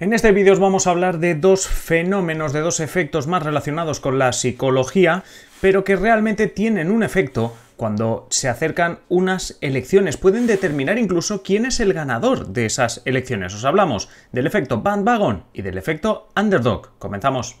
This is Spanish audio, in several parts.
En este vídeo os vamos a hablar de dos fenómenos, de dos efectos más relacionados con la psicología, pero que realmente tienen un efecto cuando se acercan unas elecciones. Pueden determinar incluso quién es el ganador de esas elecciones. Os hablamos del efecto bandwagon y del efecto underdog. Comenzamos.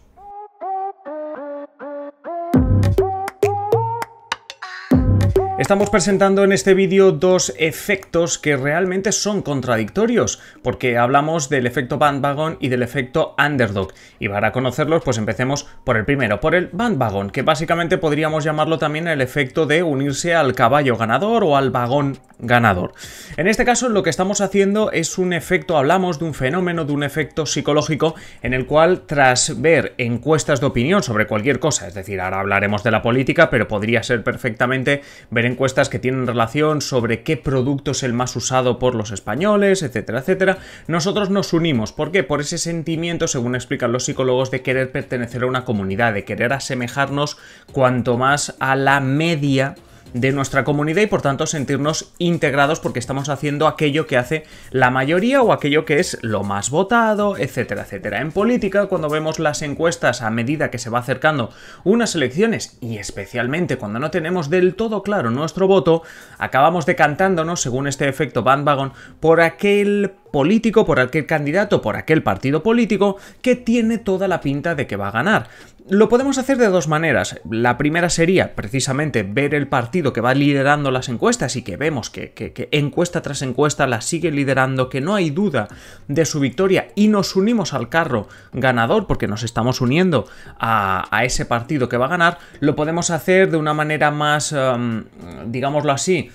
Estamos presentando en este vídeo dos efectos que realmente son contradictorios, porque hablamos del efecto bandwagon y del efecto underdog. Y para conocerlos, pues empecemos por el primero, por el bandwagon, que básicamente podríamos llamarlo también el efecto de unirse al caballo ganador o al vagón ganador. En este caso lo que estamos haciendo es un efecto, hablamos de un fenómeno, de un efecto psicológico en el cual tras ver encuestas de opinión sobre cualquier cosa, es decir, ahora hablaremos de la política, pero podría ser perfectamente ver encuestas que tienen relación sobre qué producto es el más usado por los españoles, etcétera, etcétera, nosotros nos unimos. ¿Por qué? Por ese sentimiento, según explican los psicólogos, de querer pertenecer a una comunidad, de querer asemejarnos cuanto más a la media de nuestra comunidad y por tanto sentirnos integrados porque estamos haciendo aquello que hace la mayoría o aquello que es lo más votado, etcétera, etcétera. En política, cuando vemos las encuestas a medida que se va acercando unas elecciones y especialmente cuando no tenemos del todo claro nuestro voto, acabamos decantándonos, según este efecto bandwagon, por aquel político, por aquel candidato, por aquel partido político que tiene toda la pinta de que va a ganar. Lo podemos hacer de dos maneras. La primera sería precisamente ver el partido que va liderando las encuestas y que vemos que, encuesta tras encuesta la sigue liderando, que no hay duda de su victoria y nos unimos al carro ganador porque nos estamos uniendo a, ese partido que va a ganar. Lo podemos hacer de una manera más, em, digámoslo así,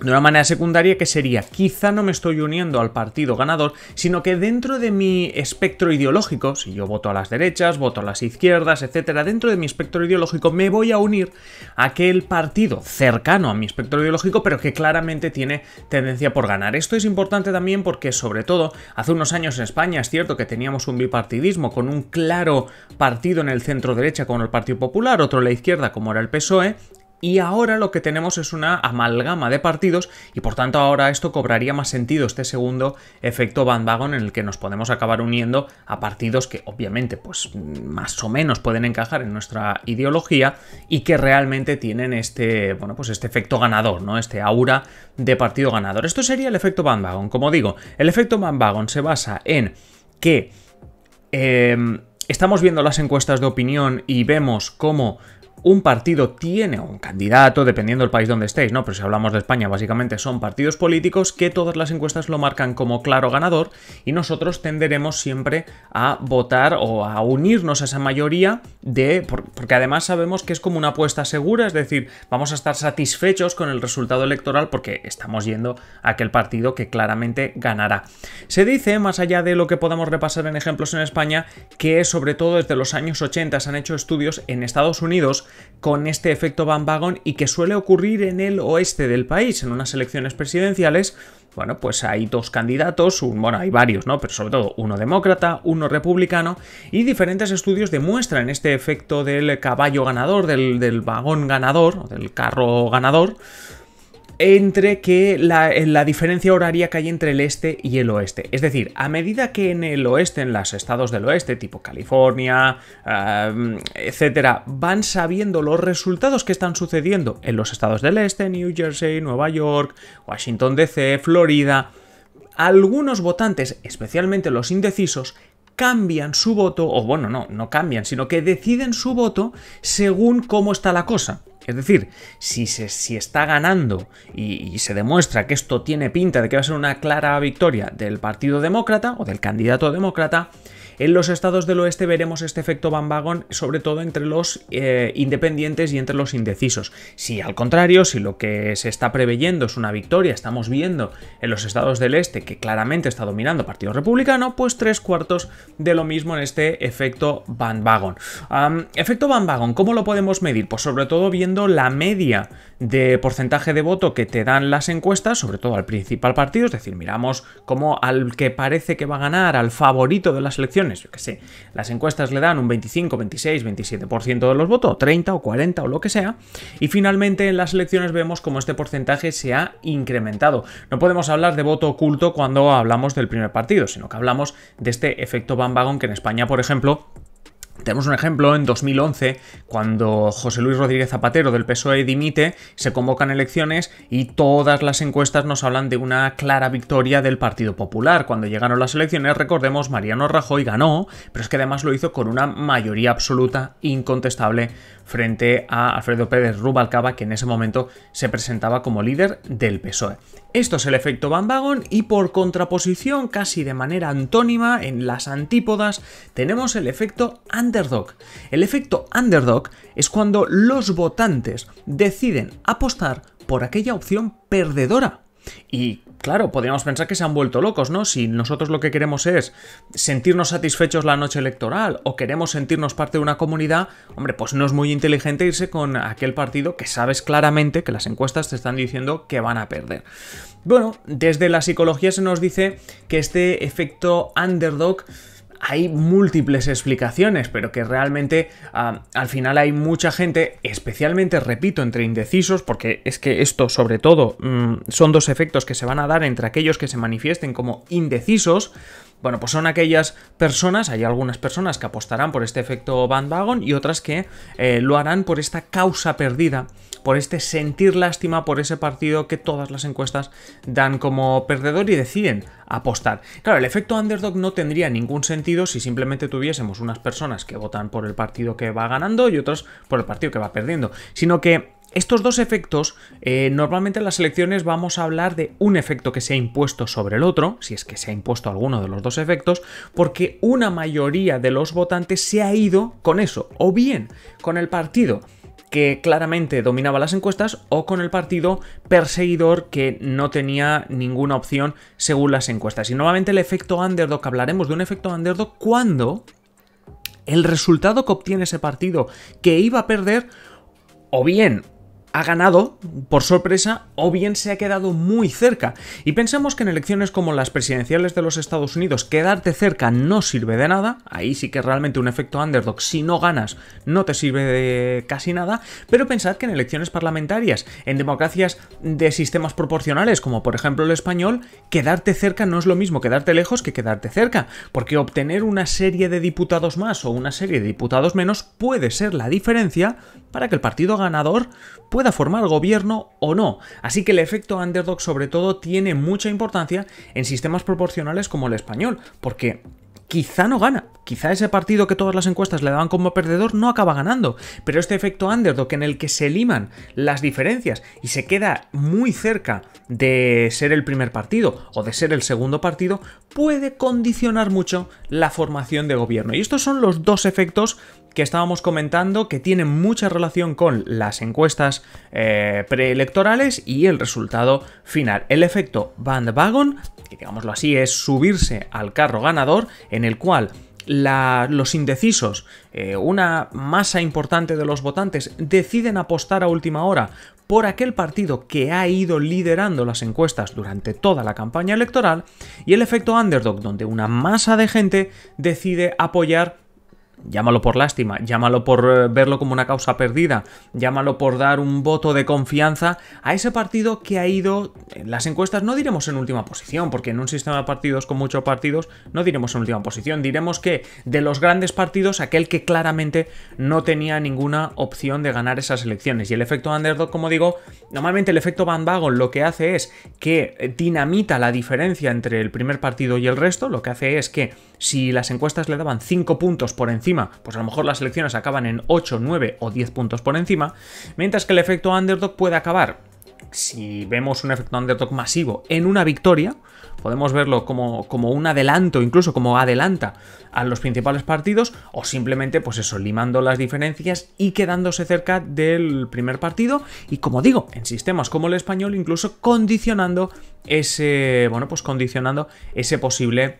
de una manera secundaria que sería quizá no me estoy uniendo al partido ganador, sino que dentro de mi espectro ideológico, si yo voto a las derechas, voto a las izquierdas, etcétera, dentro de mi espectro ideológico me voy a unir a aquel partido cercano a mi espectro ideológico, pero que claramente tiene tendencia por ganar. Esto es importante también porque sobre todo hace unos años en España es cierto que teníamos un bipartidismo con un claro partido en el centro derecha como el Partido Popular, otro en la izquierda como era el PSOE, y ahora lo que tenemos es una amalgama de partidos y por tanto ahora esto cobraría más sentido, este segundo efecto bandwagon en el que nos podemos acabar uniendo a partidos que obviamente pues más o menos pueden encajar en nuestra ideología y que realmente tienen este, bueno, pues este efecto ganador, ¿no? Este aura de partido ganador. Esto sería el efecto bandwagon. Como digo, el efecto bandwagon se basa en que em, estamos viendo las encuestas de opinión y vemos cómo un partido tiene un candidato, dependiendo del país donde estéis, ¿no? Pero si hablamos de España, básicamente son partidos políticos que todas las encuestas lo marcan como claro ganador y nosotros tenderemos siempre a votar o a unirnos a esa mayoría de... porque además sabemos que es como una apuesta segura, es decir, vamos a estar satisfechos con el resultado electoral porque estamos yendo a aquel partido que claramente ganará. Se dice, más allá de lo que podamos repasar en ejemplos en España, que sobre todo desde los años 80 se han hecho estudios en Estados Unidos con este efecto Van vagón y que suele ocurrir en el oeste del país, en unas elecciones presidenciales. Bueno, pues hay dos candidatos, un, bueno, hay varios, ¿no? Pero sobre todo uno demócrata, uno republicano, y diferentes estudios demuestran este efecto del caballo ganador, del, del vagón ganador, del carro ganador, entre que eh, la, diferencia horaria que hay entre el este y el oeste. Es decir, a medida que en el oeste, en los estados del oeste, tipo California, etc., etcétera, van sabiendo los resultados que están sucediendo en los estados del este, New Jersey, Nueva York, Washington DC, Florida, algunos votantes, especialmente los indecisos, cambian su voto, o bueno, no, no cambian, sino que deciden su voto según cómo está la cosa. Es decir, si, se, si está ganando y, y, se demuestra que esto tiene pinta de que va a ser una clara victoria del Partido Demócrata o del candidato demócrata, en los estados del oeste veremos este efecto Van Wagon sobre todo entre los eh, independientes y entre los indecisos. Si al contrario, si lo que se está preveyendo es una victoria, estamos viendo en los estados del este que claramente está dominando Partido Republicano, pues tres cuartos de lo mismo en este efecto Van Wagon. efecto Van Wagon, ¿cómo lo podemos medir? Pues sobre todo viendo la media de porcentaje de voto que te dan las encuestas, sobre todo al principal partido, es decir, miramos cómo al que parece que va a ganar, al favorito de las elecciones, yo sé, las encuestas le dan un 25, 26, 27% de los votos, 30 o 40 o lo que sea, y finalmente en las elecciones vemos como este porcentaje se ha incrementado. No podemos hablar de voto oculto cuando hablamos del primer partido, sino que hablamos de este efecto Van que en España, por ejemplo, tenemos un ejemplo en 2011, cuando José Luis Rodríguez Zapatero del PSOE dimite, se convocan elecciones y todas las encuestas nos hablan de una clara victoria del Partido Popular. Cuando llegaron las elecciones, recordemos, Mariano Rajoy ganó, pero es que además lo hizo con una mayoría absoluta incontestable frente a Alfredo Pérez Rubalcaba, que en ese momento se presentaba como líder del PSOE. Esto es el efecto Van Wagon y por contraposición, casi de manera antónima, en las antípodas, tenemos el efecto Underdog. El efecto Underdog es cuando los votantes deciden apostar por aquella opción perdedora. Y claro, podríamos pensar que se han vuelto locos, ¿no? Si nosotros lo que queremos es sentirnos satisfechos la noche electoral o queremos sentirnos parte de una comunidad, hombre, pues no es muy inteligente irse con aquel partido que sabes claramente que las encuestas te están diciendo que van a perder. Bueno, desde la psicología se nos dice que este efecto underdog hay múltiples explicaciones, pero que realmente al final hay mucha gente, especialmente, repito, entre indecisos, porque es que esto sobre todo mm, son dos efectos que se van a dar entre aquellos que se manifiesten como indecisos, bueno, pues son aquellas personas, hay algunas personas que apostarán por este efecto bandwagon y otras que eh, lo harán por esta causa perdida por este sentir lástima por ese partido que todas las encuestas dan como perdedor y deciden apostar. Claro, el efecto underdog no tendría ningún sentido si simplemente tuviésemos unas personas que votan por el partido que va ganando y otras por el partido que va perdiendo, sino que estos dos efectos, eh, normalmente en las elecciones vamos a hablar de un efecto que se ha impuesto sobre el otro, si es que se ha impuesto alguno de los dos efectos, porque una mayoría de los votantes se ha ido con eso, o bien con el partido que claramente dominaba las encuestas o con el partido perseguidor que no tenía ninguna opción según las encuestas. Y nuevamente el efecto underdog, hablaremos de un efecto underdog cuando el resultado que obtiene ese partido que iba a perder o bien ha ganado por sorpresa o bien se ha quedado muy cerca. Y pensamos que en elecciones como las presidenciales de los Estados Unidos quedarte cerca no sirve de nada, ahí sí que realmente un efecto underdog si no ganas no te sirve de casi nada, pero pensad que en elecciones parlamentarias, en democracias de sistemas proporcionales como por ejemplo el español, quedarte cerca no es lo mismo quedarte lejos que quedarte cerca, porque obtener una serie de diputados más o una serie de diputados menos puede ser la diferencia para que el partido ganador pueda formar gobierno o no. Así que el efecto underdog sobre todo tiene mucha importancia en sistemas proporcionales como el español, porque quizá no gana. Quizá ese partido que todas las encuestas le daban como perdedor no acaba ganando. Pero este efecto underdog en el que se liman las diferencias y se queda muy cerca de ser el primer partido o de ser el segundo partido puede condicionar mucho la formación de gobierno. Y estos son los dos efectos que estábamos comentando que tiene mucha relación con las encuestas eh, preelectorales y el resultado final. El efecto bandwagon, que digámoslo así, es subirse al carro ganador en el cual los indecisos, eh, una masa importante de los votantes, deciden apostar a última hora por aquel partido que ha ido liderando las encuestas durante toda la campaña electoral, y el efecto underdog, donde una masa de gente decide apoyar Llámalo por lástima, llámalo por eh, verlo como una causa perdida, llámalo por dar un voto de confianza a ese partido que ha ido las encuestas, no diremos en última posición, porque en un sistema de partidos con muchos partidos no diremos en última posición, diremos que de los grandes partidos aquel que claramente no tenía ninguna opción de ganar esas elecciones. Y el efecto underdog, como digo, normalmente el efecto Van vagon lo que hace es que eh, dinamita la diferencia entre el primer partido y el resto, lo que hace es que si las encuestas le daban 5 puntos por encima pues a lo mejor las elecciones acaban en 8, 9 o 10 puntos por encima, mientras que el efecto underdog puede acabar, si vemos un efecto underdog masivo en una victoria, podemos verlo como, como, un adelanto, incluso como adelanta a los principales partidos, o simplemente, pues eso, limando las diferencias y quedándose cerca del primer partido, y como digo, en sistemas como el español, incluso condicionando ese, bueno, pues condicionando ese posible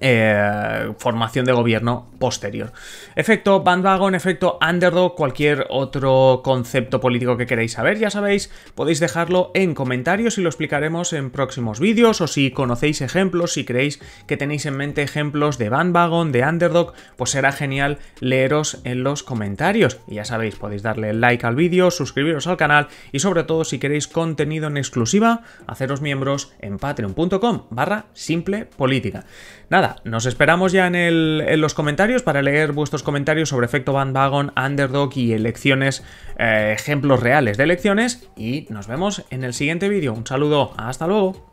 eh, formación de gobierno posterior. Efecto bandwagon, efecto underdog, cualquier otro concepto político que queráis saber, ya sabéis, podéis dejarlo en comentarios y lo explicaremos en próximos vídeos o si conocéis ejemplos, si creéis que tenéis en mente ejemplos de bandwagon, de underdog, pues será genial leeros en los comentarios. Y ya sabéis, podéis darle like al vídeo, suscribiros al canal y sobre todo si queréis contenido en exclusiva, haceros miembros en patreon.com barra simple política nada, nos esperamos ya en, los comentarios para leer vuestros comentarios sobre efecto bandwagon, underdog y elecciones, eh, ejemplos reales de elecciones. Y nos vemos en el siguiente vídeo. Un saludo, hasta luego.